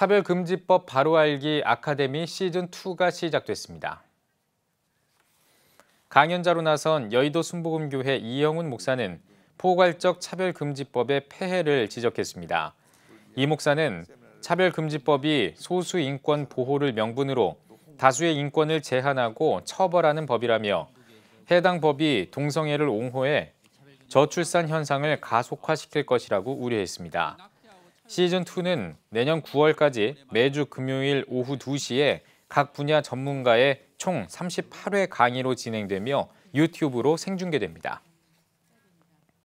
차별금지법 바로 알기 아카데미 시즌2가 시작됐습니다. 강연자로 나선 여의도 순복음교회 이영훈 목사는 포괄적 차별금지법의 폐해를 지적했습니다. 이 목사는 차별금지법이 소수 인권 보호를 명분으로 다수의 인권을 제한하고 처벌하는 법이라며 해당 법이 동성애를 옹호해 저출산 현상을 가속화시킬 것이라고 우려했습니다. 시즌2는 내년 9월까지 매주 금요일 오후 2시에 각 분야 전문가의 총 38회 강의로 진행되며 유튜브로 생중계됩니다.